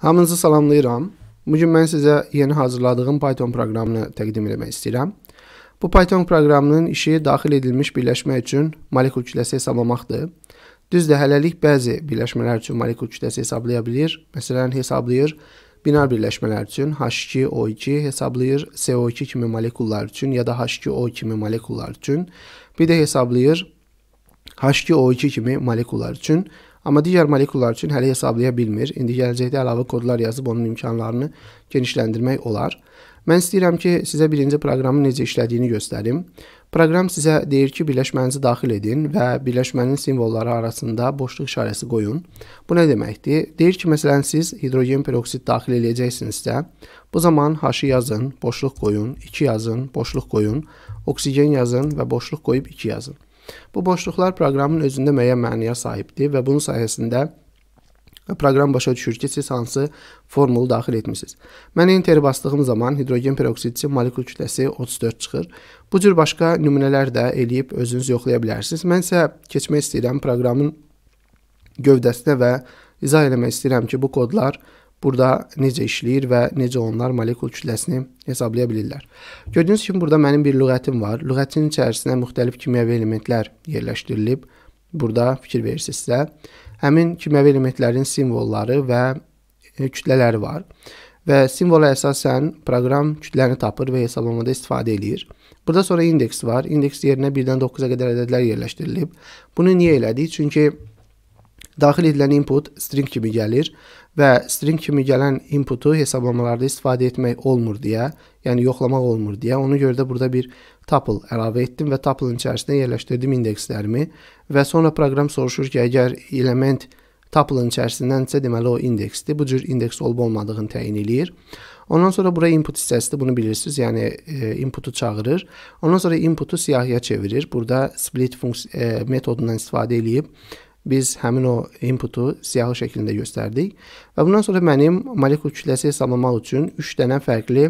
Hamınızı salamlayıram. Bu gün mən sizə yeni hazırladığım Python proqramını təqdim etmək istəyirəm. Bu Python proqramının işi daxil edilmiş birləşmə üçün molekul kütləsi hesablamaqdır. Düzdür, hələlik bəzi birləşmələr üçün molekul kütləsi hesablaya bilir. Məsələn, hesablayır binar birləşmələr üçün H2O2 hesablayır, CO2 kimi molekullar üçün ya da H2O kimi molekullar üçün. Bir də hesablayır H2O2 kimi molekullar üçün Amma digər molekullar üçün hələ hesablaya bilmir. İndi gələcəkdə əlavə kodlar yazıb onun imkanlarını genişləndirmək olar. Mən istəyirəm ki, sizə birinci proqramın necə işlədiyini göstərim. Proqram sizə deyir ki, birləşmənizi daxil edin və birləşmənin simvolları arasında boşluq işarəsi qoyun. Bu nə deməkdir? Deyir ki, məsələn siz hidrogen peroksid daxil edəcəksinizsə, bu zaman H-ı yazın, boşluq qoyun, 2 yazın, boşluq qoyun, oksigen yazın və boşluq qoyub 2 yazın. Bu boşluqlar proqramın özündə müəyyən mənaya sahibdir və bunun sayəsində proqram başa düşür ki, siz hansı formulu daxil etmisiniz. Mən enteri basdığım zaman hidrogen peroksidçi molekul kütləsi 34 çıxır. Bu cür başqa nümunələr də eləyib özünüz yoxlaya bilərsiniz. Mən isə keçmək istəyirəm proqramın gövdəsinə və izah eləmək istəyirəm ki, bu kodlar proqramın burada necə işləyir və necə onlar molekul kütləsini hesablaya bilirlər. Gördüyünüz kimi burada mənim bir lüğətim var. Lüğətin içərisinə müxtəlif kimyəvi elementlər yerləşdirilib. Burada fikir verirsinizsə, həmin kimyəvi elementlərin simvolları və e, kütlələri var. Və simvola əsasən proqram kütləni tapır və hesablamada istifadə eləyir. Burada sonra indeks var. İndeks yerinə 1-dən 9-a qədər ədədlər yerləşdirilib. Bunu niyə elədik? Çünki Daxil edilən input string kimi gəlir və string kimi gələn inputu hesablamalarda istifadə etmək olmur deyə, yəni yoxlamaq olmur deyə, ona görə də burada bir tuple əlavə etdim və tuple-ın içərisində yerləşdirdim indekslərimi və sonra proqram soruşur ki, əgər element tuple-ın içərisindənsə, deməli o indeksdir. Bu cür indeks olub olmadığını təyin eləyir. Ondan sonra bura input hissəsidir, bunu bilirsiniz. Yəni e, inputu çağırır. Ondan sonra inputu siyahıya çevirir. Burada split funks e, metodundan istifadə eləyib biz həmin o inputu siyahı şəklində göstərdik və bundan sonra mənim molekul kütləsi hesablamaq üçün 3 dənə fərqli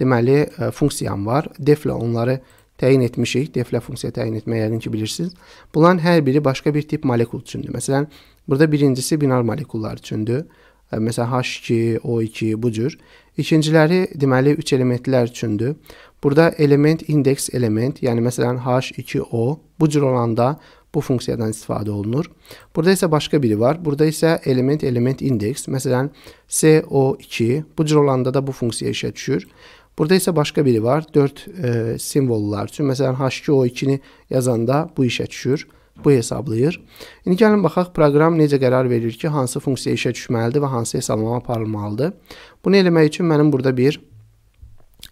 deməli e, funksiyam var. Deflə onları təyin etmişik. Deflə funksiya təyin etməyi yəqin ki bilirsiniz. Bunların hər biri başqa bir tip molekul üçündür. Məsələn, burada birincisi binar molekullar üçündür. E, məsələn, H2, O2 bu cür. İkinciləri deməli 3 elementlər üçündür. Burada element, indeks element, yəni məsələn H2O bu cür olanda Bu funksiyadan istifadə olunur. Burada isə başqa biri var. Burada isə element-element indeks, məsələn, CO2, bu cür olanda da bu funksiya işə düşür. Burada isə başqa biri var. 4 e, simvollar üçün, məsələn, H2O2-ni yazanda bu işə düşür bu hesablayır. İndi gəlin baxaq proqram necə qərar verir ki, hansı funksiya işə düşməlidir və hansı hesablama aparılmalıdır. Bunu eləmək üçün mənim burada bir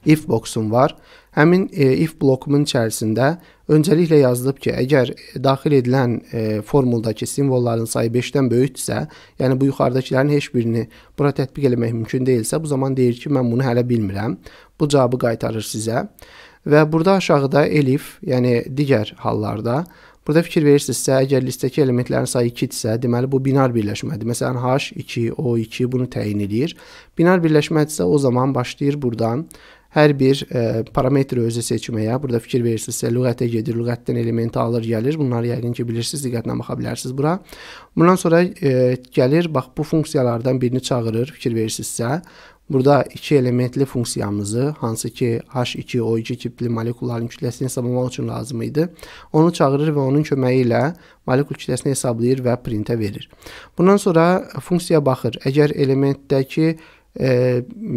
if boxum var. Həmin e, if blokumun içərisində öncəliklə yazılıb ki, əgər e, daxil edilən e, formuldakı simvolların sayı 5-dən böyükdürsə, yəni bu yuxarıdakıların heç birini bura tətbiq etmək mümkün deyilsə, bu zaman deyir ki, mən bunu hələ bilmirəm. Bu cavabı qaytarır sizə. Və burada aşağıda elif, yəni digər hallarda Burada fikir verirsinizsə, əgər listəki elementlərin sayı 2-dirsə, deməli bu binar birləşmədir. Məsələn, H2, O2 bunu təyin edir. Binar birləşmədirsə, o zaman başlayır buradan hər bir ə, e, parametri özü seçməyə, burada fikir verirsinizsə, lüğətə gedir, lüğətdən elementi alır, gəlir. Bunları yəqin ki, bilirsiniz, diqqətlə baxa bilərsiniz bura. Bundan sonra ə, e, gəlir, bax bu funksiyalardan birini çağırır, fikir verirsinizsə, Burada iki elementli funksiyamızı, hansı ki H2O2 tipli molekulların kütləsini hesablamaq üçün lazım idi, onu çağırır və onun köməyi ilə molekul kütləsini hesablayır və printə verir. Bundan sonra e, funksiya baxır. Əgər elementdəki e,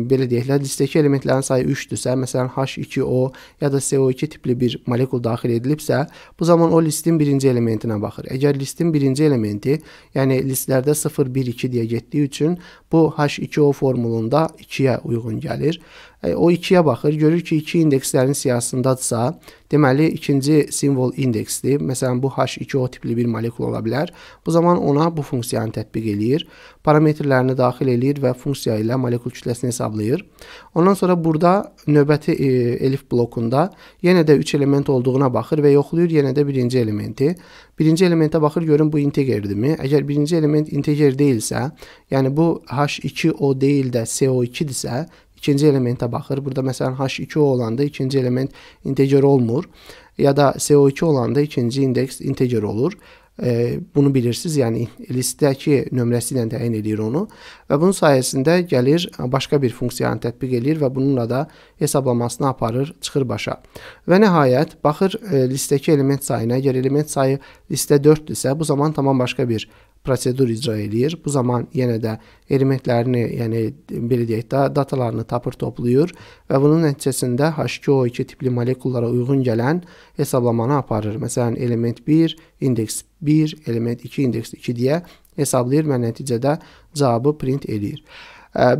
belə deyək, listdəki elementlərin sayı 3-dürsə, məsələn H2O ya da CO2 tipli bir molekul daxil edilibsə, bu zaman o listin birinci elementinə baxır. Əgər listin birinci elementi, yəni listlərdə 0, 1, 2 deyə getdiyi üçün bu H2O formulunda 2-yə uyğun gəlir E, o 2-yə baxır, görür ki, 2 indekslərin siyahısındadırsa, deməli ikinci simvol indeksdir. Məsələn, bu H2O tipli bir molekul ola bilər. Bu zaman ona bu funksiyanı tətbiq eləyir, parametrlərini daxil eləyir və funksiya ilə molekul kütləsini hesablayır. Ondan sonra burada növbəti e, elif blokunda yenə də 3 element olduğuna baxır və yoxlayır yenə də birinci elementi. Birinci elementə baxır, görün bu integerdirmi? Əgər birinci element integer deyilsə, yəni bu H2O deyil də CO2-dirsə, ikinci elementə baxır. Burada məsələn H2O olanda ikinci element integer olmur ya da CO2 olanda ikinci indeks integer olur. E, bunu bilirsiniz, yəni listdəki nömrəsi ilə təyin edir onu və bunun sayəsində gəlir başqa bir funksiyanı tətbiq eləyir və bununla da hesablamasını aparır, çıxır başa. Və nəhayət baxır e, listdəki element sayına. Əgər element sayı listdə 4-dürsə, bu zaman tamam başqa bir prosedur icra eləyir. Bu zaman yenə də elementlərini, yəni belə deyək də, datalarını tapır, toplayır və bunun nəticəsində H2O2 tipli molekullara uyğun gələn hesablamanı aparır. Məsələn, element 1, indeks 1, element 2, indeks 2 deyə hesablayır və nəticədə cavabı print eləyir.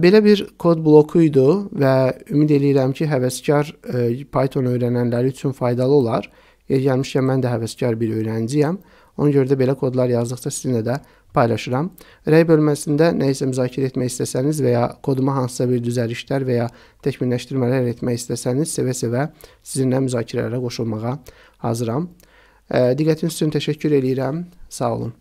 Belə bir kod bloku idi və ümid eləyirəm ki, həvəskar Python öyrənənləri üçün faydalı olar. Yer gəlmişkən mən də həvəskar bir öyrənciyəm. Ona görə də belə kodlar yazdıqca sizinlə də paylaşıram. Rəy bölməsində nə isə müzakirə etmək istəsəniz və ya koduma hansısa bir düzəlişlər və ya təkmilləşdirmələr etmək istəsəniz, sevə-sevə sizinlə müzakirələrə qoşulmağa hazıram. Diqqətiniz üçün təşəkkür eləyirəm. Sağ olun.